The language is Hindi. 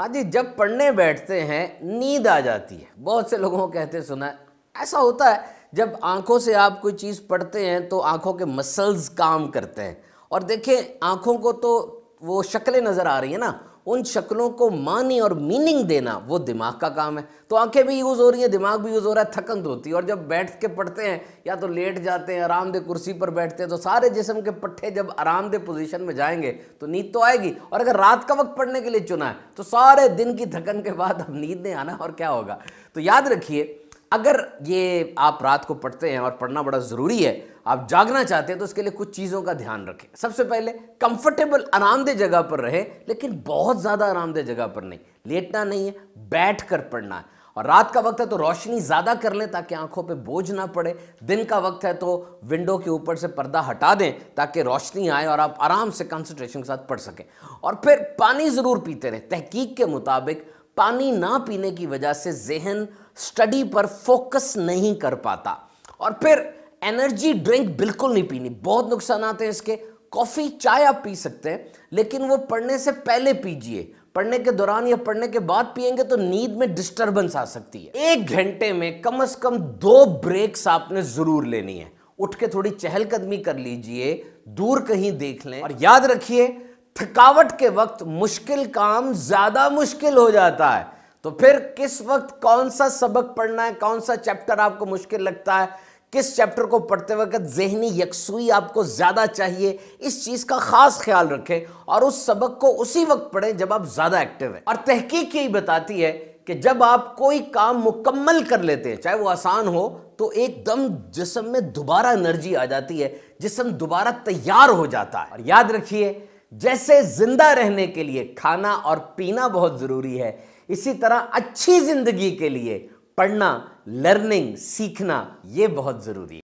हाँ जी जब पढ़ने बैठते हैं नींद आ जाती है बहुत से लोगों को कहते सुना है ऐसा होता है जब आँखों से आप कोई चीज़ पढ़ते हैं तो आँखों के मसल्स काम करते हैं और देखें आँखों को तो वो शक्लें नज़र आ रही है ना उन शक्लों को मानी और मीनिंग देना वो दिमाग का काम है तो आंखें भी यूज़ हो रही हैं दिमाग भी यूज़ हो रहा है थकन तो होती है और जब बैठ के पढ़ते हैं या तो लेट जाते हैं आरामदेह कुर्सी पर बैठते हैं तो सारे जिसम के पट्टे जब आरामदेह पोजीशन में जाएंगे तो नींद तो आएगी और अगर रात का वक्त पढ़ने के लिए चुना है तो सारे दिन की थकन के बाद अब नींद नहीं आना और क्या होगा तो याद रखिए अगर ये आप रात को पढ़ते हैं और पढ़ना बड़ा ज़रूरी है आप जागना चाहते हैं तो उसके लिए कुछ चीज़ों का ध्यान रखें सबसे पहले कंफर्टेबल आरामदेह जगह पर रहें लेकिन बहुत ज़्यादा आरामदेह जगह पर नहीं लेटना नहीं है बैठ कर पढ़ना है और रात का वक्त है तो रोशनी ज़्यादा कर लें ताकि आंखों पर बोझ ना पड़े दिन का वक्त है तो विंडो के ऊपर से पर्दा हटा दें ताकि रोशनी आए और आप आराम से कंसंट्रेशन के साथ पढ़ सकें और फिर पानी ज़रूर पीते रहें तहकीक के मुताबिक पानी ना पीने की वजह से जहन स्टडी पर फोकस नहीं कर पाता और फिर एनर्जी ड्रिंक बिल्कुल नहीं पीनी बहुत नुकसान आते हैं इसके कॉफ़ी चाय आप पी सकते हैं लेकिन वो पढ़ने से पहले पीजिए पढ़ने के दौरान या पढ़ने के बाद पियेंगे तो नींद में डिस्टरबेंस आ सकती है एक घंटे में कम से कम दो ब्रेक्स आपने ज़रूर लेनी है उठ के थोड़ी चहलकदमी कर लीजिए दूर कहीं देख लें और याद रखिए थकावट के वक्त मुश्किल काम ज़्यादा मुश्किल हो जाता है तो फिर किस वक्त कौन सा सबक पढ़ना है कौन सा चैप्टर आपको मुश्किल लगता है किस चैप्टर को पढ़ते वक्त जहनी यकसुई आपको ज़्यादा चाहिए इस चीज़ का ख़ास ख्याल रखें और उस सबक को उसी वक्त पढ़ें जब आप ज़्यादा एक्टिव हैं और तहकीक यही बताती है कि जब आप कोई काम मुकम्मल कर लेते हैं चाहे वो आसान हो तो एकदम जिसम में दोबारा एनर्जी आ जाती है जिसम दोबारा तैयार हो जाता है और याद रखिए जैसे जिंदा रहने के लिए खाना और पीना बहुत ज़रूरी है इसी तरह अच्छी ज़िंदगी के लिए पढ़ना लर्निंग सीखना ये बहुत ज़रूरी है